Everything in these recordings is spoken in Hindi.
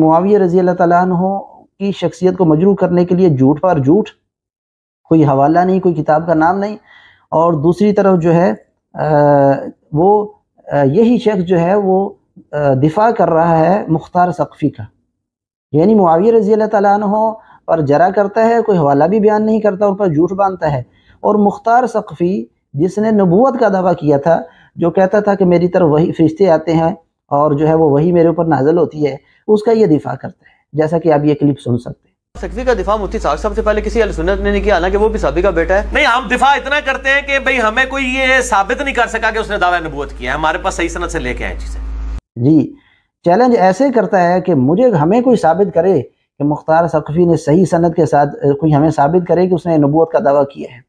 मुआविया रजी अल्लाह तु की शख्सियत को मजरू करने के लिए झूठ पर झूठ कोई हवाला नहीं कोई किताब का नाम नहीं और दूसरी तरफ जो है आ, वो यही शख्स जो है वो आ, दिफा कर रहा है मुख्तार सक़फ़ी का यानी मुआविया रजी अल्लाह तु पर जरा करता है कोई हवाला भी बयान नहीं करता उन पर झूठ बांधता है और मुख्तार सक़फ़ी जिसने नबूत का दावा किया था जो कहता था कि मेरी तरफ वही फरिश्ते आते हैं और जो है वो वही मेरे ऊपर नाजल होती है तो उसका ये दिफा करता है जैसा कि आप ये क्लिप सुन सकते हैं सख्ती का दिफा मुफ्ती साहब सबसे पहले किसी अलसुनत ने नहीं किया हालांकि वो भी साबी का बेटा है नहीं हम दिफा इतना करते हैं कि भाई हमें कोई ये साबित नहीं कर सका कि उसने दावा नबूत किया है हमारे पास सही सनत से लेके आए चीज़ें जी चैलेंज ऐसे करता है कि मुझे हमें कोई साबित करे कि मुख्तार सकफ़ी ने सही सनत के साथ कोई हमें साबित करे कि उसने नबूत का दावा किया है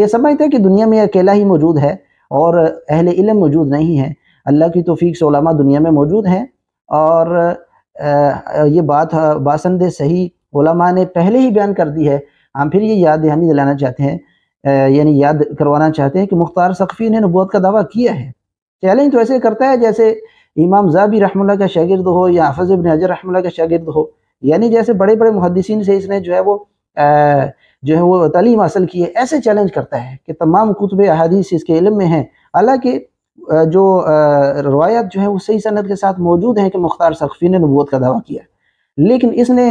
ये समझते हैं कि दुनिया में अकेला ही मौजूद है और अहले इलम मौजूद नहीं है अल्लाह की तोफीक से दुनिया में मौजूद हैं और ये बात बासंद सही ओलमा ने पहले ही बयान कर दी है हम फिर ये याद दहानी दिलाना चाहते हैं यानी याद करवाना चाहते हैं कि मुख्तार सकफ़ी ने नबूत का दावा किया है चैलेंज तो ऐसे करता है जैसे इमाम जाबी रहमल्ला का शागिर्द हो या हाफज इबन हजर रहमल्ला का शागिर्द हो यानी जैसे बड़े बड़े मुहदसिन से इसने जो है वो जो है वो तालीम हासिल की है ऐसे चैलेंज करता है कि तमाम कुतब अहादीस इसके इलम में हैं हालाँकि जो रवायत जो है वो सही सनत के साथ मौजूद है कि मुख्तार सकफ़ी ने नबूत का दावा किया लेकिन इसने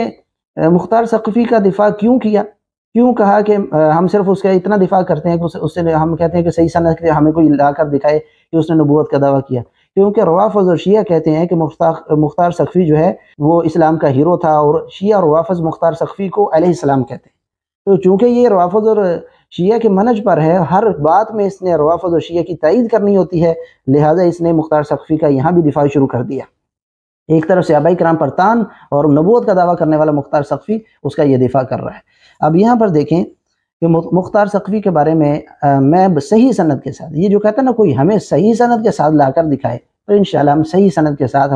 मुख्तार सकफ़ी का दिफा क्यों किया क्यों कहा कि हम सिर्फ उसका इतना दिफा करते हैं कि उससे हम कहते हैं कि सही सनत के हमें कोई ला कर दिखाए कि उसने नबूत का दावा किया क्योंकि रवाफज और शिया कहते हैं कि मुख्तार मुख्तार सकफ़ी जो है वो इस्लाम का हीरो था और शिया और रवाफज मुख्तार सकफ़ी को अलैहिस्सलाम कहते हैं तो चूँकि ये रवाफज और शिया के मनज पर है हर बात में इसने रवाफत और शिया की तइद करनी होती है लिहाजा इसने मुख्तार सख्फी का यहाँ भी दिफा शुरू कर दिया एक तरफ से आबाई कराम पर तान और नबूत का दावा करने वाला मुख्तार सख्फी उसका यह दिफा कर रहा है अब यहाँ पर देखें कि मुख्तार सख्फी के बारे में आ, मैं सही सनत के साथ ये जो कहता है ना कोई हमें सही सनत के साथ लाकर दिखाए तो इन हम सही सनत के साथ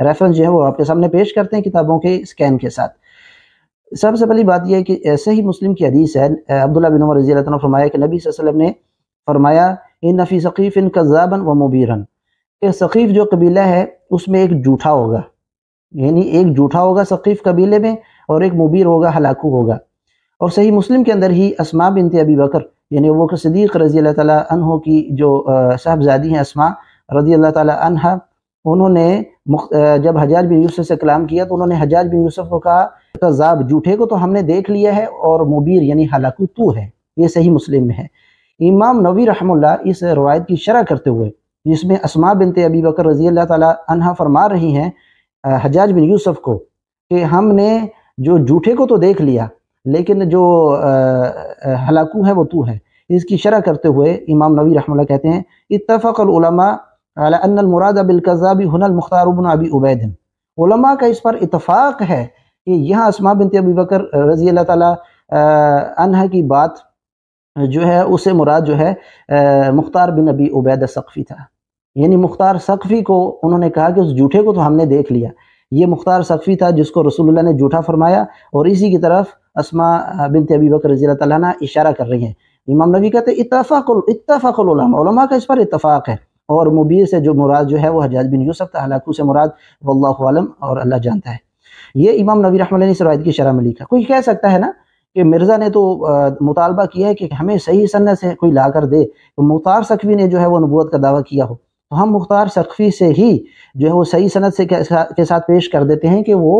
रेफरेंस जो है वो आपके सामने पेश करते हैं किताबों के स्कैन के साथ सबसे पहली बात यह है कि ऐसे ही मुस्लिम की हदीस है अब्दुल्ला बिन उमर रजी ने फरमाया कि नबी वसल्लम ने फरमाया इन नफ़ी सकीफ़ इन कज़ाबन व मुबीरन कि सकीफ़ जो कबीला है उसमें एक जूठा होगा यानी एक जूठा होगा सकीफ़ कबीले में और एक मुबीर होगा हलाकू होगा और सही मुस्लिम के अंदर ही असमा बिनते अबी बकर यानी वो सदीक़ रजी अल्लाह तहों की जो साहबजादी हैं असमा रजी अल्लाह तहा उन्होंने जब हजाज बिन यूसुफ से कलाम किया तो उन्होंने हजाज बिन यूसुफ को कहा कज़ाब जूठे को तो हमने देख लिया है और मुबीर यानी हलाकू तू है ये सही मुस्लिम में है इमाम नबी रहमुल्ला इस रवायत की शरह करते हुए जिसमें असमा बिनते अबी बकर रजी अल्लाह तहा फरमा रही हैं हजाज बिन यूसुफ को कि हमने जो जूठे को तो देख लिया लेकिन जो हलाकू है वो तू है इसकी शरह करते हुए इमाम नबी रहमुल्ला कहते हैं इतफ़लमा अनमुराद अबिलकज़ाबी हनल मुख्तार अबी उबैदिन का इस पर इतफ़ाक़ है कि यहाँ आसमा बिनते अबी बकर रज़ी अल्लाह तह की बात जो है उसे मुराद जो है मुख्तार बिन अबी उबैद सक़फ़ी था यानी मुख्तार सक़फ़ी को उन्होंने कहा कि उस जूठे को तो हमने देख लिया ये मुख्तार सकफ़ी था जिसको रसूलुल्लाह ने जूठा फरमाया और इसी की तरफ असमा बिनते अबी बकर रजी तला इशारा कर रही हैं इमाम नबी कहते इतफ़ाक़ल का इस पर इतफ़ाक़ है और मुबीर से जो मुराद जो है वो हजाज बिन यूसफ़ था हलाकू से मुराद वल्लम और अल्लाह जानता है ये इमाम नबी रहमल ने शराइत की शरह में लिखा कोई कह सकता है ना कि मिर्ज़ा ने तो मुतालबा किया है कि हमें सही सन्नत से कोई ला कर दे तो मुख्तार सखवी ने जो है वो नबूत का दावा किया हो तो हम मुख्तार सखवी से ही जो है वो सही सनत से के साथ पेश कर देते हैं कि वो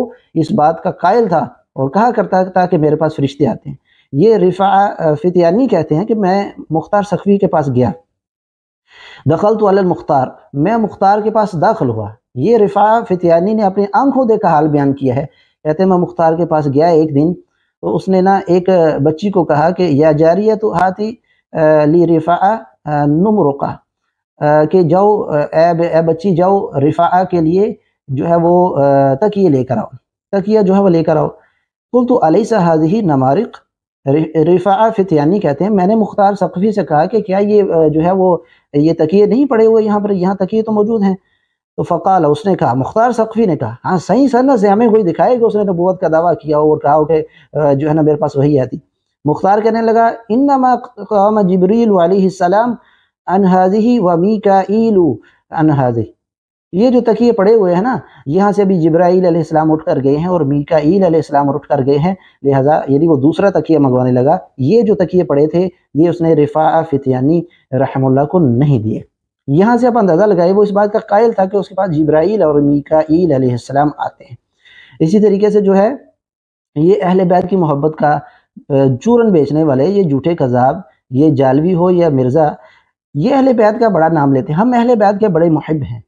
इस बात का कायल था और कहा करता था कि मेरे पास फरिश्ते आते हैं ये रिफा फितयानी कहते हैं कि मैं मुख्तार सखवी के पास गया दखल तो मुख्तार मैं मुख्तार के पास दाखिल हुआ ये रिफा फितयानी ने अपनी आंखों देखा हाल बयान किया है कहते मैं मुख्तार के पास गया एक दिन तो उसने ना एक बच्ची को कहा कि या जारिया तो हाथी ली रिफा नुम रुका कि जाओ ए बच्ची जाओ रिफा के लिए जो है वो तकिए लेकर आओ तकिया जो है वो लेकर आओ कुल तो अली हाजी नमारिक रिफा फितयानी कहते हैं मैंने मुख्तार सकफ़ी से कहा कि क्या ये जो है वो ये तकिए नहीं पड़े हुए यहाँ पर यहाँ तकिए तो मौजूद हैं तो फ़काल उसने कहा मुख्तार सकफ़ी ने कहा हाँ सही सर ना से हमें कोई दिखाया कि उसने नबूत का दावा किया और कहा कि जो है ना मेरे पास वही आती मुख्तार कहने लगा इन नाम जबरील सलाम अनहाजी व मी का ईलू अनहाजी ये जो तकिए पड़े हुए हैं ना यहाँ से अभी जब्राईल उठ कर गए हैं और ईल सलाम उठ कर गए हैं लिहाजा यदि वो दूसरा तकिया मंगवाने लगा ये जो तकिए पड़े थे ये उसने रिफ़ा फितियानी रहमुल्ला को नहीं दिए यहाँ से आप अंदाज़ा लगाए वो इस बात का कायल था कि उसके पास जब्राइल और मीकाईसम आते हैं इसी तरीके से जो है ये अहल बैत की मोहब्बत का चूरन बेचने वाले ये जूठे कजाब ये जालवी हो या मिर्ज़ा ये अहल बैत का बड़ा नाम लेते हैं हम अहल बैत के बड़े महब हैं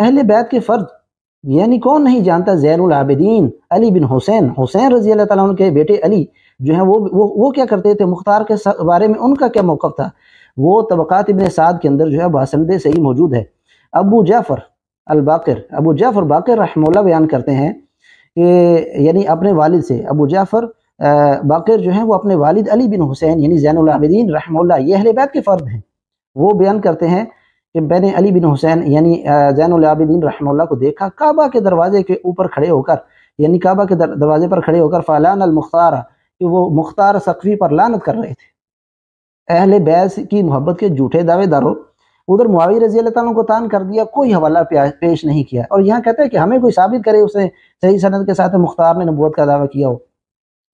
अहल बैत के फ़र्द यानी कौन नहीं जानता जैन अली बिन हुसैन हुसैन रजी अल्लाह के बेटे अली जो है वो वो वो क्या करते थे मुख्तार के बारे में उनका क्या मौक़ था वो तबक़ात इबन साद के अंदर जो है से ही मौजूद है अबू जाफ़र अलबाकर अबू जाफ़र बाकर रहमोल्ला बयान करते हैं कि यानी अपने वालिद से अबू जाफ़र बाकर जो है वो अपने वालिद अली बिन हुसैन यानी जैनदीन रहमोल्ला ये अहल बैत के फ़र्द हैं वो बयान करते हैं कि मैंने अली बिन हुसैन यानी जैनदीन रहमोल्ला को देखा काबा के दरवाजे के ऊपर खड़े होकर यानी काबा के दरवाजे पर खड़े होकर फ़लान अलमुख्तारा कि वो मुख्तार सकवी पर लानत कर रहे थे अहल बैस की मोहब्बत के झूठे दावेदारों उधर मुआवी रजी अल्लाह को तान कर दिया कोई हवाला पेश नहीं किया और यहाँ कहता है कि हमें कोई साबित करे उसने सही सनद के साथ मुख्तार ने नबूत का दावा किया हो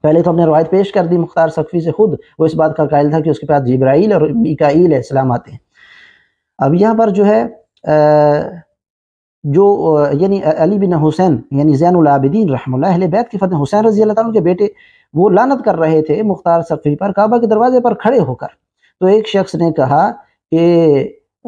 पहले तो हमने रवायत पेश कर दी मुख्तार सकफी से खुद वो इस बात का कायल था कि उसके पास जिब्राइल और मिकाईल इस्लाम आते हैं अब यहाँ पर जो है जो यानी अली बिन हुसैन यानी जैनआबिदीन रहमल बैत की फतेह हुसैन रजी अल्लाह के बेटे वो लानत कर रहे थे मुख्तार सफ़ी पर काबा के दरवाजे पर खड़े होकर तो एक शख्स ने कहा कि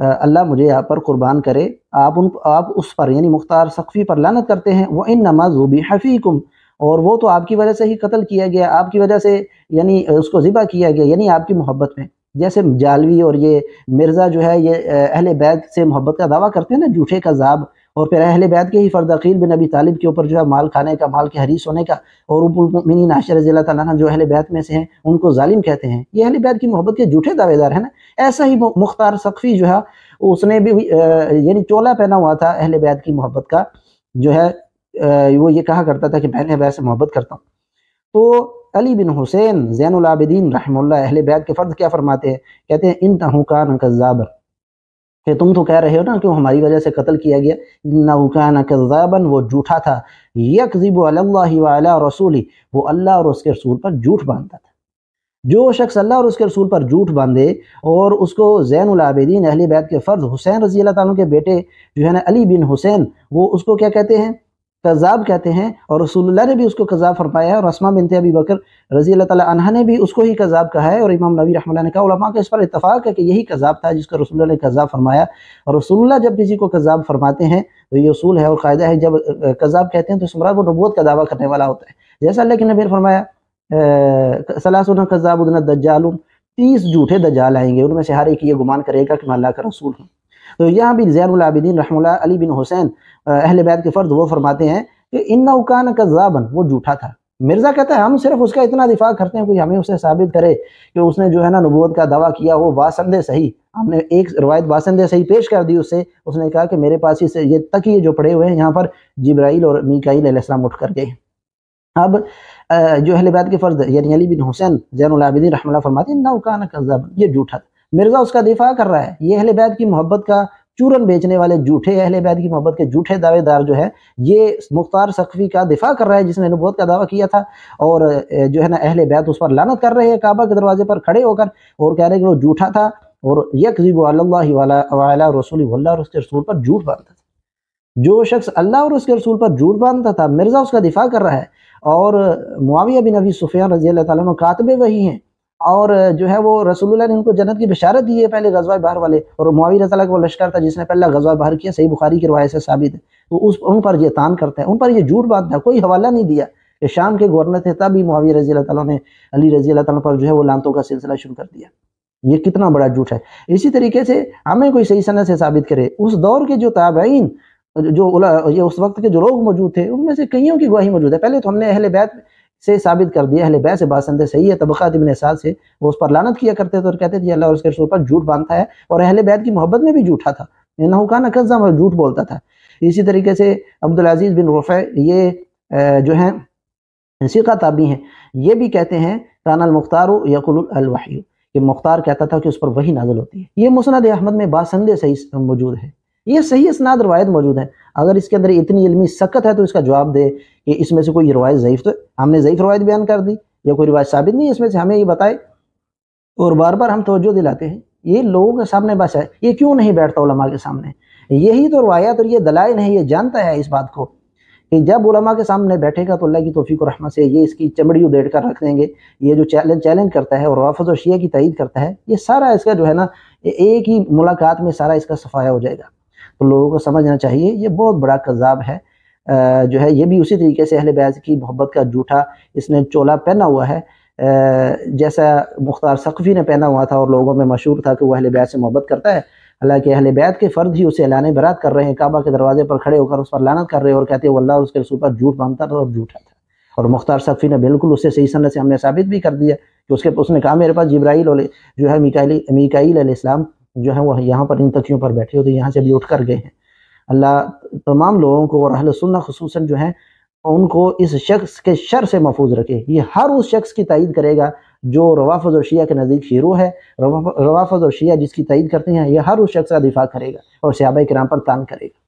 अल्लाह मुझे यहाँ पर कुर्बान करे आप उन आप उस पर यानी मुख्तार सफ़ी पर लानत करते हैं वह इन नमाज हफी हफ़ीकुम और वो तो आपकी वजह से ही कत्ल किया गया आपकी वजह से यानी उसको ज़िबा किया गया यानी आपकी मोहब्बत में जैसे जालवी और ये मिर्ज़ा जो है ये अहल बैद से मोहब्बत का दावा करते हैं ना जूठे का जाब और फिर अहल बैत के ही फ़र्द अकील बिन अबी तालिब के ऊपर जो है माल खाने का माल के हरीस होने का और उमिन आशर रजील जो अहल बैत में से हैं उनको ालिम कहते हैं ये अहल बैत की मोहब्बत के झूठे दावेदार हैं ना ऐसा ही मुख्तार सकफ़ी जो है उसने भी यानी चोला पहना हुआ था अहल बैत की मोहब्बत का जो है वो ये कहा करता था कि मैं अहल बैत से मोहब्बत करता हूँ तो अली बिन हुसैन जैनदीन रहमल अहल बैत के फ़र्द क्या फरमाते हैं कहते हैं इन तहुकान कज़ाबर कि तुम तो कह रहे हो ना कि हमारी वजह से कत्ल किया गया नौकान कज़ाबन वो झूठा था यकज़िब अल्लाह रसूली वो अल्लाह और उसके रसूल पर झूठ बांधता था जो शख्स अल्लाह और उसके रसूल पर झूठ बांधे और उसको जैन आबदीन अहली बैत के फ़र्ज हुसैन रजी अल्लाह के बेटे जो है ना अली बिन हुसैन वो उसको क्या कहते हैं कज़ाब कहते हैं और रसूलुल्लाह ने भी उसको कज़ाब फरमाया है और रस्मा बिनत अबी बकर रजी अल्लाह तला ने भी उसको ही कज़ाब कहा है और इमाम नबी रहमल्ला ने कहा का इस पर इतफ़ाक़ है कि यही कज़ाब था जिसका रसूलुल्लाह ने कज़ाब फरमाया और रसूलुल्लाह जब किसी को कज़ाब फरमाते हैं तो ये असूल है और कायदा है जब कज़ाब कहते हैं तो इसमरा वो नबूत का दावा करने वाला होता है जैसा अल्लाह के नबी फरमाया सलासुन कज़ाब दज्जालुन तीस झूठे दज्जाल आएंगे उनमें से हर एक ये गुमान करेगा कि मैं अल्लाह का रसूल हूँ तो यहाँ भी ज़ैनबिन रहमल्ला अली बिन हुसैन अहल बैद के फ़र्द वो फरमाते हैं कि इन्ना उकान कज़ाबन वो जूठा था मिर्ज़ा कहता है हम सिर्फ उसका इतना दिफा करते हैं कि हमें उसे साबित करे कि उसने जो है ना नबूत का दावा किया वो बासंदे सही हमने एक रवायत बासंदे सही पेश कर दी उससे उसने कहा कि मेरे पास इसे ये तक ये जो पड़े हुए हैं यहाँ पर जब्राइल और मीकाईलम उठ कर गए अब जो अहल बैत के फ़र्द यानी अली बिन हुसैन जैनबिन रहमल्ला फरमाते नौकान कज़ाब ये जूठा था मिर्ज़ा उसका दिफा कर रहा है ये अहल बैत की मोहब्बत का चूरन बेचने वाले झूठे अहल बैद की मोहब्बत के झूठे दावेदार जो है ये मुख्तार सकफ़ी का दिफा कर रहा है जिसने नबूत का दावा किया था और जो है ना अहल बैत उस पर लानत कर रहे हैं काबा के दरवाजे पर खड़े होकर और कह रहे हैं कि वो झूठा था और यकजीब वाला रसूल वल्ला और उसके रसूल पर झूठ बांधता था जो शख्स अल्लाह और उसके रसूल पर झूठ बांधता था मिर्ज़ा उसका दिफा कर रहा है और मुआविया बिन अबी सुफियान रजी अल्लाह तला कातबे वही हैं और जो है वो रसूलुल्लाह ने उनको जन्नत की बिशारत दी है पहले गजवा बाहर वाले और मुआवी रसला का वो लश्कर था जिसने पहला गजवा बाहर किया सही बुखारी की रवायत से साबित है तो उस उन पर ये तान करता है उन पर ये झूठ बांधता है कोई हवाला नहीं दिया कि शाम के गवर्नर थे तभी मुआवी रजी अल्लाह ने अली रजी अल्लाह पर जो है वो लानतों का सिलसिला शुरू कर दिया ये कितना बड़ा झूठ है इसी तरीके से हमें कोई सही सनत से साबित करे उस दौर के जो ताबीन जो ये उस वक्त के जो लोग मौजूद थे उनमें से कईयों की गवाही मौजूद है पहले तो हमने अहल बैत से साबित कर दिया अहले बैस से बात संदे सही है तबक़ा इबन साद से वो उस पर लानत किया करते थे और तो कहते थे अल्लाह और उसके रसूल पर झूठ बांधता है और अहले बैत की मोहब्बत में भी झूठा था नहुका नकजम और झूठ बोलता था इसी तरीके से अब्दुल अजीज़ बिन रुफ़े ये जो है सिका ताबी हैं ये भी कहते हैं कानल मुख्तार यकुलवाही कि मुख्तार कहता था कि उस पर वही नाजल होती है ये मुसनद अहमद में बासंदे सही मौजूद है ये सही इसनाद रवायत मौजूद है अगर इसके अंदर इतनी इलमी सकत है तो इसका जवाब दे कि इसमें से कोई रवायत ज़यीफ़ तो हमने ज़यीफ़ रवायत बयान कर दी या कोई रवायत साबित नहीं इसमें से हमें ये बताए और बार बार हम तोज्जो दिलाते हैं ये लोगों के सामने बस है ये क्यों नहीं बैठता उलमा के सामने यही तो रवायत और ये दलाइल है ये जानता है इस बात को कि जब उलमा के सामने बैठेगा तो अल्लाह की तोफ़ी रहमत से ये इसकी चमड़ी उदेड़ कर रख देंगे ये जो चैलेंज चैलेंज करता है और वाफज और शिया की तइद करता है ये सारा इसका जो है ना एक ही मुलाकात में सारा इसका सफाया हो जाएगा तो लोगों को समझना चाहिए ये बहुत बड़ा कज़ाब है जो है ये भी उसी तरीके से अहल बैज की मोहब्बत का जूठा इसने चोला पहना हुआ है जैसा मुख्तार सकफ़ी ने पहना हुआ था और लोगों में मशहूर था कि वह अहल बैज से मोहब्बत करता है हालांकि अहल बैत के फ़र्द ही उसे एलान बरात कर रहे हैं काबा के दरवाजे पर खड़े होकर उस पर लानत कर रहे हैं और कहते हैं अल्लाह उसके रसूल पर झूठ मानता था और झूठा था और मुख्तार सफ़ी ने बिल्कुल उससे सही सनत से हमने साबित भी कर दिया कि उसके उसने कहा मेरे पास जब्राइल जो है मिकाइल मिकाईल इस्लाम जो है वह यहाँ पर इन तकियों पर बैठे होते यहाँ से अभी उठ कर गए हैं अल्लाह तमाम लोगों को और अहल सुन्ना खसूस जो है उनको इस शख्स के शर से महफूज रखे ये हर उस शख्स की तइद करेगा जो रवाफज और शिया के नज़दीक शीरो है रवाफज और शिया जिसकी तइद करते हैं यह हर उस शख्स का दिफा करेगा और सहाबा कराम पर तान करेगा